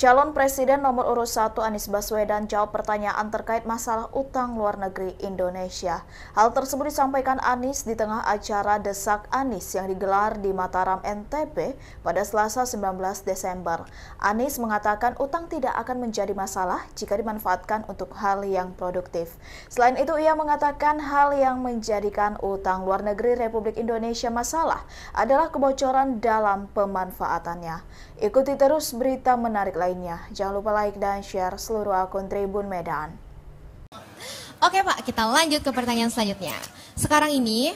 Calon Presiden nomor urut 1 Anies Baswedan jawab pertanyaan terkait masalah utang luar negeri Indonesia. Hal tersebut disampaikan Anies di tengah acara Desak Anies yang digelar di Mataram NTP pada Selasa 19 Desember. Anies mengatakan utang tidak akan menjadi masalah jika dimanfaatkan untuk hal yang produktif. Selain itu ia mengatakan hal yang menjadikan utang luar negeri Republik Indonesia masalah adalah kebocoran dalam pemanfaatannya. Ikuti terus berita menarik lain lainnya. Jangan lupa like dan share seluruh akun Tribun Medan. Oke Pak, kita lanjut ke pertanyaan selanjutnya. Sekarang ini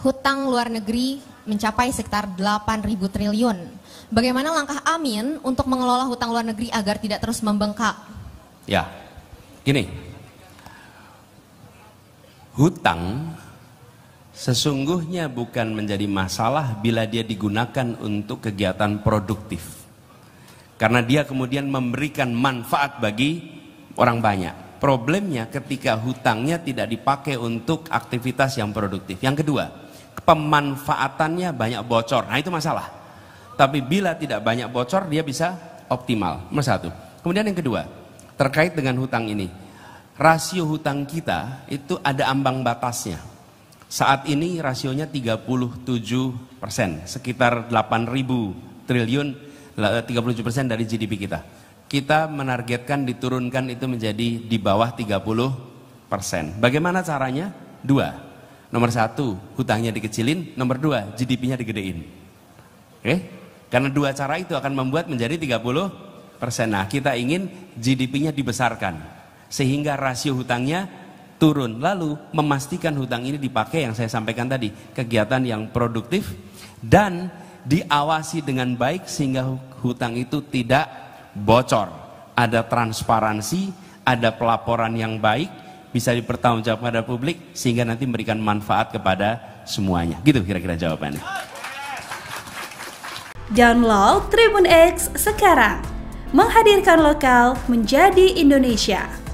hutang luar negeri mencapai sekitar 8.000 triliun. Bagaimana langkah Amin untuk mengelola hutang luar negeri agar tidak terus membengkak? Ya, gini. Hutang sesungguhnya bukan menjadi masalah bila dia digunakan untuk kegiatan produktif. Karena dia kemudian memberikan manfaat bagi orang banyak. Problemnya ketika hutangnya tidak dipakai untuk aktivitas yang produktif. Yang kedua, pemanfaatannya banyak bocor. Nah itu masalah. Tapi bila tidak banyak bocor, dia bisa optimal. Nomor satu. Kemudian yang kedua, terkait dengan hutang ini. Rasio hutang kita itu ada ambang batasnya. Saat ini rasionya 37 persen, sekitar 8.000 triliun 37% eh, dari GDP kita. Kita menargetkan diturunkan itu menjadi di bawah 30%. Bagaimana caranya? Dua. Nomor satu, hutangnya dikecilin. Nomor dua, GDP-nya digedein. Oke? Okay? Karena dua cara itu akan membuat menjadi 30 persen. Nah, kita ingin GDP-nya dibesarkan. Sehingga rasio hutangnya turun. Lalu memastikan hutang ini dipakai yang saya sampaikan tadi. Kegiatan yang produktif dan diawasi dengan baik sehingga hutang itu tidak bocor. Ada transparansi, ada pelaporan yang baik, bisa dipertanggungjawabkan kepada publik sehingga nanti memberikan manfaat kepada semuanya. Gitu kira-kira jawabannya. Download Tribun X sekarang. Menghadirkan lokal menjadi Indonesia.